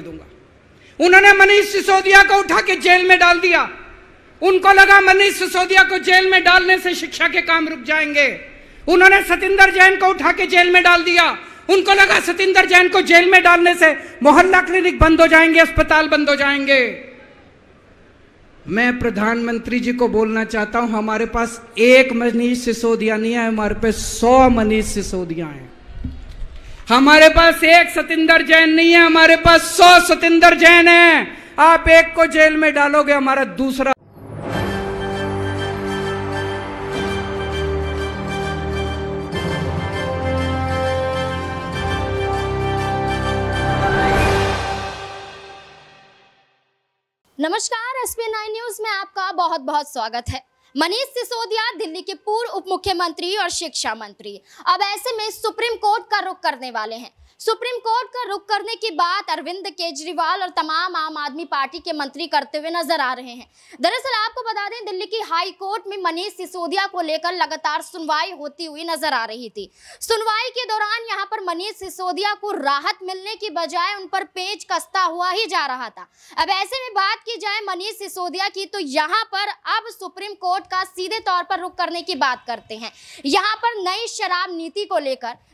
दे दूंगा उन्होंने मनीष सिसोदिया को उठा के जेल में डाल दिया उनको लगा मनीष सिसोदिया को जेल में डालने से शिक्षा के काम रुक जाएंगे उन्होंने सतिंदर जैन को उठा के जेल में डाल दिया उनको लगा सतिंदर जैन को जेल में डालने से मोहल्ला क्लिनिक बंद हो जाएंगे अस्पताल बंद हो जाएंगे मैं प्रधानमंत्री जी को बोलना चाहता हूं हमारे पास एक मनीष सिसोदिया नहीं है हमारे पास सौ मनीष सिसोदिया हैं हमारे पास एक सतिंदर जैन नहीं है हमारे पास सौ सतिंदर जैन है आप एक को जेल में डालोगे हमारा दूसरा नमस्कार एस नाइन न्यूज में आपका बहुत बहुत स्वागत है मनीष सिसोदिया दिल्ली के पूर्व उप मुख्यमंत्री और शिक्षा मंत्री अब ऐसे में सुप्रीम कोर्ट का रुख करने वाले हैं सुप्रीम कोर्ट का रुख करने की बात अरविंद केजरीवाल और तमाम आम आदमी पार्टी के मंत्री करते हुए नजर आ रहे हैं दरअसल आपको बता दें दिल्ली की हाई कोर्ट में मनीष सिसोदिया को लेकर लगातार सुनवाई होती हुई नजर आ रही थी सुनवाई के दौरान यहां पर मनीष सिसोदिया को राहत मिलने की बजाय उन पर पेच कसता हुआ ही जा रहा था अब ऐसे में बात की जाए मनीष सिसोदिया की तो यहाँ पर अब सुप्रीम कोर्ट का सीधे तौर पर रुख करने की बात करते हैं यहाँ पर नई शराब नीति को लेकर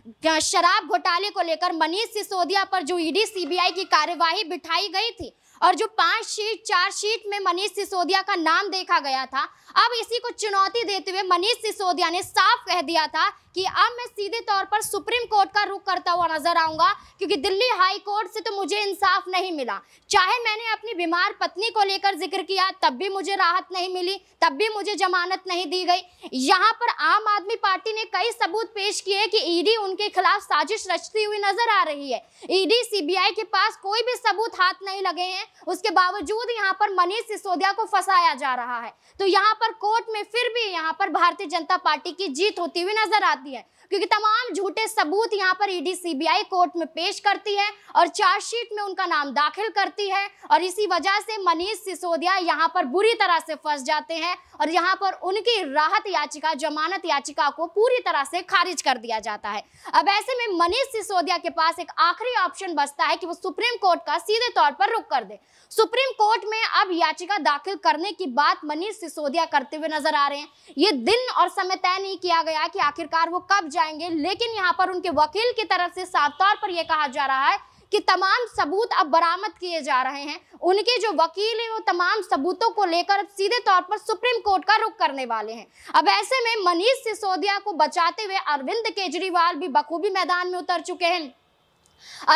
शराब घोटाले को लेकर मनीष सिसोदिया पर जो ईडी e सीबीआई की कार्यवाही बिठाई गई थी और जो पांच शीट चार शीट में मनीष सिसोदिया का नाम देखा गया था अब इसी को चुनौती देते हुए मनीष सिसोदिया ने साफ कह दिया था कि अब मैं सीधे तौर पर सुप्रीम कोर्ट का रुख करता हुआ नजर आऊंगा क्योंकि दिल्ली हाई कोर्ट से तो मुझे इंसाफ नहीं मिला चाहे मैंने अपनी बीमार पत्नी को लेकर जिक्र किया तब भी मुझे राहत नहीं मिली तब भी मुझे जमानत नहीं दी गई यहाँ पर आम आदमी पार्टी ने कई सबूत पेश किए कि ईडी उनके खिलाफ साजिश रचती हुई नजर आ रही है ईडी सीबीआई के पास कोई भी सबूत हाथ नहीं लगे हैं उसके बावजूद यहाँ पर मनीष सिसोदिया को फंसाया जा रहा है तो यहाँ पर कोर्ट में फिर भी यहाँ पर भारतीय जनता पार्टी की जीत होती हुई नजर आती दिया है क्योंकि तमाम झूठे सबूत यहाँ पर ईडी e सीबीआई कोर्ट में पेश करती है और चार्जशीट में उनका नाम दाखिल करती है और इसी वजह से मनीष सिसोदिया यहाँ पर बुरी तरह से फंस जाते हैं और यहाँ पर उनकी राहत याचिका जमानत याचिका को पूरी तरह से खारिज कर दिया जाता है अब ऐसे में मनीष सिसोदिया के पास एक आखिरी ऑप्शन बचता है कि वो सुप्रीम कोर्ट का सीधे तौर पर रुख कर दे सुप्रीम कोर्ट में अब याचिका दाखिल करने की बात मनीष सिसोदिया करते हुए नजर आ रहे हैं ये दिन और समय तय नहीं किया गया कि आखिरकार वो कब जाएंगे लेकिन यहाँ पर उनके वकील की तरफ से साफ तौर पर यह कहा जा रहा है कि तमाम सबूत अब बरामद किए जा रहे हैं उनके जो वकील हैं वो तमाम सबूतों को लेकर सीधे तौर पर सुप्रीम कोर्ट का रुख करने वाले हैं अब ऐसे में मनीष सिसोदिया को बचाते हुए अरविंद केजरीवाल भी बखूबी मैदान में उतर चुके हैं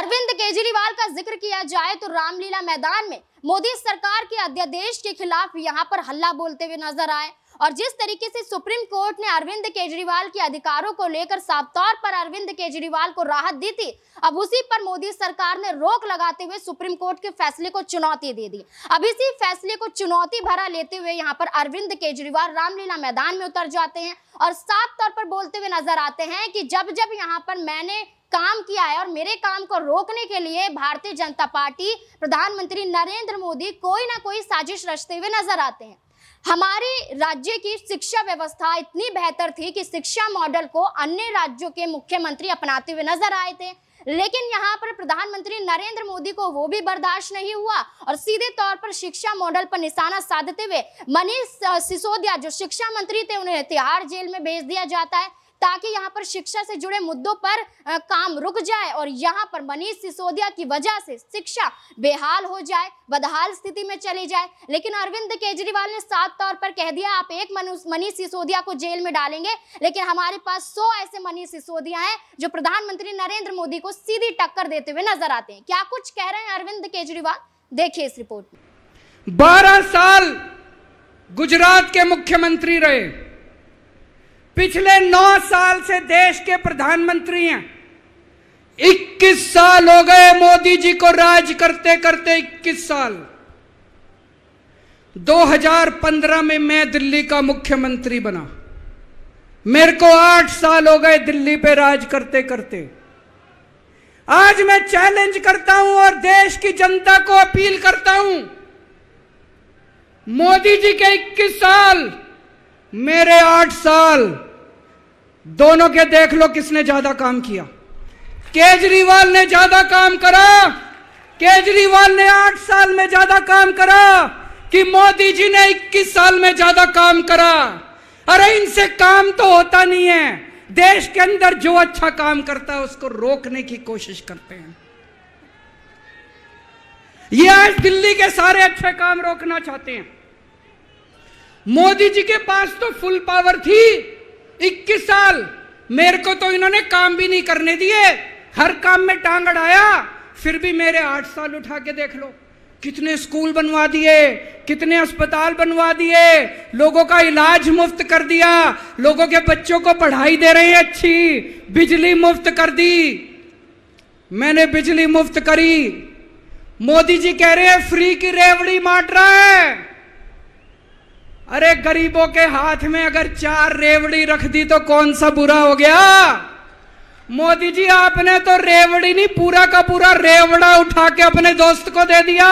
अरविंद केजरीवाल का जिक्र किया जाए तो रामलीला मैदान में मोदी सरकार के अध्यादेश के खिलाफ यहां पर हल्ला बोलते हुए नजर आए और जिस तरीके से सुप्रीम कोर्ट ने अरविंद केजरीवाल के अधिकारों को लेकर साफ तौर पर अरविंद केजरीवाल को राहत दी थी अब उसी पर मोदी सरकार ने रोक लगाते हुए सुप्रीम कोर्ट के फैसले को चुनौती दे दी अब इसी फैसले को चुनौती भरा लेते हुए यहाँ पर अरविंद केजरीवाल रामलीला मैदान में उतर जाते हैं और साफ तौर पर बोलते हुए नजर आते हैं कि जब जब यहाँ पर मैंने काम किया है और मेरे काम को रोकने के लिए भारतीय जनता पार्टी प्रधानमंत्री नरेंद्र मोदी कोई ना कोई साजिश रचते हुए नजर आते हैं हमारे राज्य की शिक्षा व्यवस्था इतनी बेहतर थी कि शिक्षा मॉडल को अन्य राज्यों के मुख्यमंत्री अपनाते हुए नजर आए थे लेकिन यहाँ पर प्रधानमंत्री नरेंद्र मोदी को वो भी बर्दाश्त नहीं हुआ और सीधे तौर पर शिक्षा मॉडल पर निशाना साधते हुए मनीष सिसोदिया जो शिक्षा मंत्री थे उन्हें तिहाड़ जेल में भेज दिया जाता है ताकि यहाँ पर शिक्षा से जुड़े मुद्दों पर काम रुक जाए और यहाँ पर मनीष सिसोदिया की वजह से शिक्षा बेहाल हो जाए बदहाल स्थिति में चली जाए लेकिन अरविंद केजरीवाल ने साफ तौर पर कह दिया आप एक मनीष सिसोदिया को जेल में डालेंगे लेकिन हमारे पास सौ ऐसे मनीष सिसोदिया हैं जो प्रधानमंत्री नरेंद्र मोदी को सीधी टक्कर देते हुए नजर आते हैं क्या कुछ कह रहे हैं अरविंद केजरीवाल देखिए इस रिपोर्ट में बारह साल गुजरात के मुख्यमंत्री रहे पिछले नौ साल से देश के प्रधानमंत्री हैं 21 साल हो गए मोदी जी को राज करते करते 21 साल 2015 में मैं दिल्ली का मुख्यमंत्री बना मेरे को आठ साल हो गए दिल्ली पे राज करते करते आज मैं चैलेंज करता हूं और देश की जनता को अपील करता हूं मोदी जी के 21 साल मेरे आठ साल दोनों के देख लो किसने ज्यादा काम किया केजरीवाल ने ज्यादा काम करा केजरीवाल ने आठ साल में ज्यादा काम करा कि मोदी जी ने इक्कीस साल में ज्यादा काम करा अरे इनसे काम तो होता नहीं है देश के अंदर जो अच्छा काम करता है उसको रोकने की कोशिश करते हैं ये आज दिल्ली के सारे अच्छे काम रोकना चाहते हैं मोदी जी के पास तो फुल पावर थी 21 साल मेरे को तो इन्होंने काम भी नहीं करने दिए हर काम में टांग अड़ाया फिर भी मेरे आठ साल उठा के देख लो कितने स्कूल बनवा दिए कितने अस्पताल बनवा दिए लोगों का इलाज मुफ्त कर दिया लोगों के बच्चों को पढ़ाई दे रहे हैं अच्छी बिजली मुफ्त कर दी मैंने बिजली मुफ्त करी मोदी जी कह रहे हैं फ्री की रेवड़ी मार रहा है अरे गरीबों के हाथ में अगर चार रेवड़ी रख दी तो कौन सा बुरा हो गया मोदी जी आपने तो रेवड़ी नहीं पूरा का पूरा रेवड़ा उठा के अपने दोस्त को दे दिया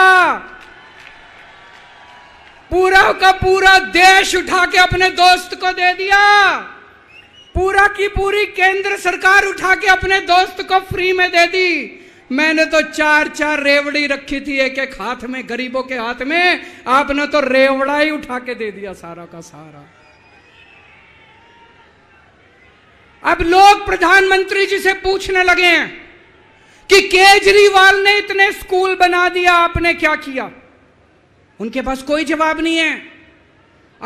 पूरा का पूरा देश उठा के अपने दोस्त को दे दिया पूरा की पूरी केंद्र सरकार उठा के अपने दोस्त को फ्री में दे दी मैंने तो चार चार रेवड़ी रखी थी एक एक हाथ में गरीबों के हाथ में आपने तो रेवड़ा ही उठा के दे दिया सारा का सारा अब लोग प्रधानमंत्री जी से पूछने लगे हैं कि केजरीवाल ने इतने स्कूल बना दिया आपने क्या किया उनके पास कोई जवाब नहीं है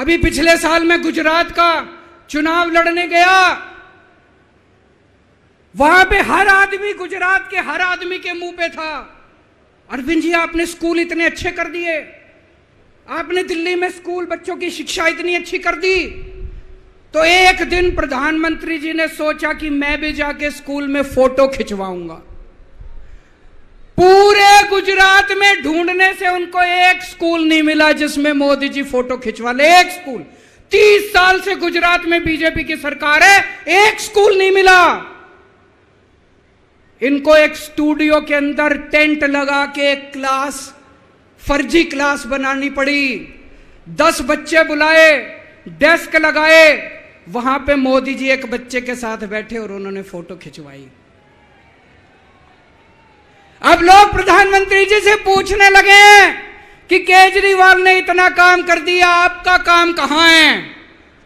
अभी पिछले साल में गुजरात का चुनाव लड़ने गया वहां पे हर आदमी गुजरात के हर आदमी के मुंह पे था अरविंद जी आपने स्कूल इतने अच्छे कर दिए आपने दिल्ली में स्कूल बच्चों की शिक्षा इतनी अच्छी कर दी तो एक दिन प्रधानमंत्री जी ने सोचा कि मैं भी जाके स्कूल में फोटो खिंचवाऊंगा पूरे गुजरात में ढूंढने से उनको एक स्कूल नहीं मिला जिसमें मोदी जी फोटो खिंचवा ले एक स्कूल तीस साल से गुजरात में बीजेपी की सरकार है एक स्कूल नहीं मिला इनको एक स्टूडियो के अंदर टेंट लगा के एक क्लास फर्जी क्लास बनानी पड़ी दस बच्चे बुलाए डेस्क लगाए वहां पे मोदी जी एक बच्चे के साथ बैठे और उन्होंने फोटो खिंचवाई अब लोग प्रधानमंत्री जी से पूछने लगे कि केजरीवाल ने इतना काम कर दिया आपका काम कहां है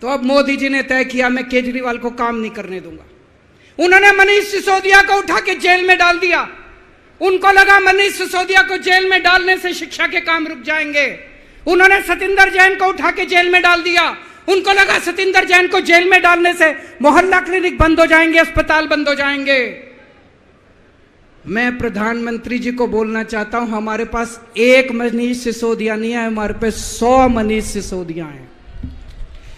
तो अब मोदी जी ने तय किया मैं केजरीवाल को काम नहीं करने दूंगा उन्होंने मनीष सिसोदिया को उठा के जेल में डाल दिया उनको लगा मनीष सिसोदिया को जेल में डालने से शिक्षा के काम रुक जाएंगे उन्होंने सतिंदर जैन को उठा के जेल में डाल दिया उनको लगा सतिंदर जैन को जेल में डालने से मोहल्ला क्लिनिक बंद हो जाएंगे अस्पताल बंद हो जाएंगे मैं प्रधानमंत्री जी को बोलना चाहता हूं हमारे पास एक मनीष सिसोदिया नहीं है हमारे पे सौ मनीष सिसोदिया हैं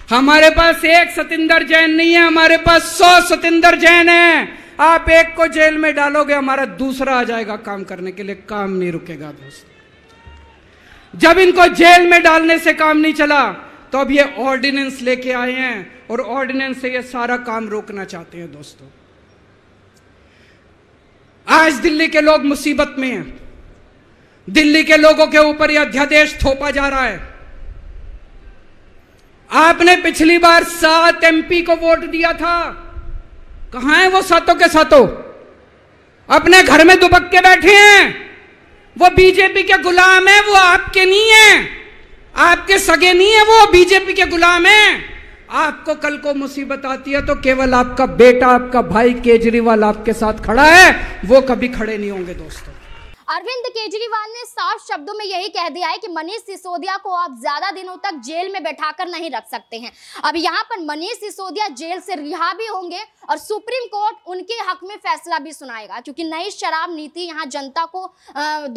हमारे पास एक सतेंद्र जैन नहीं है हमारे पास सौ सतेंद्र जैन है आप एक को जेल में डालोगे हमारा दूसरा आ जाएगा काम करने के लिए काम नहीं रुकेगा दोस्त जब इनको जेल में डालने से काम नहीं चला तो अब ये ऑर्डिनेंस लेके आए हैं और ऑर्डिनेंस से ये सारा काम रोकना चाहते हैं दोस्तों आज दिल्ली के लोग मुसीबत में हैं दिल्ली के लोगों के ऊपर यह अध्यादेश थोपा जा रहा है आपने पिछली बार सात एमपी को वोट दिया था कहा है वो सातों के सातों अपने घर में दुबक के बैठे हैं वो बीजेपी के गुलाम है वो आपके नहीं है आपके सगे नहीं है वो बीजेपी के गुलाम है आपको कल को मुसीबत आती है तो केवल आपका बेटा आपका भाई केजरीवाल आपके साथ खड़ा है वो कभी खड़े नहीं होंगे दोस्तों अरविंद केजरीवाल ने साफ शब्दों में यही कह दिया है कि मनीष सिसोदिया को आप ज्यादा दिनों तक जेल में बैठाकर नहीं रख सकते हैं अब यहाँ पर मनीष सिसोदिया जेल से रिहा भी होंगे और सुप्रीम कोर्ट उनके हक में फैसला भी सुनाएगा क्योंकि नई शराब नीति यहाँ जनता को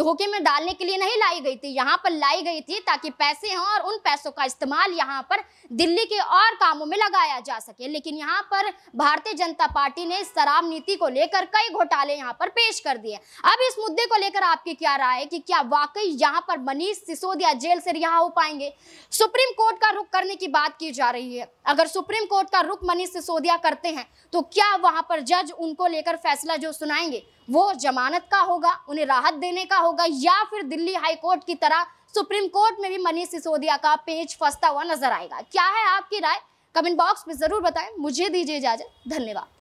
धोखे में डालने के लिए नहीं लाई गई थी यहाँ पर लाई गई थी ताकि पैसे हों और उन पैसों का इस्तेमाल यहाँ पर दिल्ली के और कामों में लगाया जा सके लेकिन यहाँ पर भारतीय जनता पार्टी ने शराब नीति को लेकर कई घोटाले यहाँ पर पेश कर दिए अब इस मुद्दे को लेकर आपकी क्या राय है कि क्या वाकई यहाँ पर मनीष सिसोदिया जेल से रिहा हो पाएंगे सुप्रीम कोर्ट का रुख करने की बात की जा रही है अगर सुप्रीम कोर्ट का रुख मनीष सिसोदिया करते हैं तो तो क्या वहां पर जज उनको लेकर फैसला जो सुनाएंगे वो जमानत का होगा उन्हें राहत देने का होगा या फिर दिल्ली हाईकोर्ट की तरह सुप्रीम कोर्ट में भी मनीष सिसोदिया का पेज फंसता हुआ नजर आएगा क्या है आपकी राय कमेंट बॉक्स में जरूर बताएं मुझे दीजिए इजाजत धन्यवाद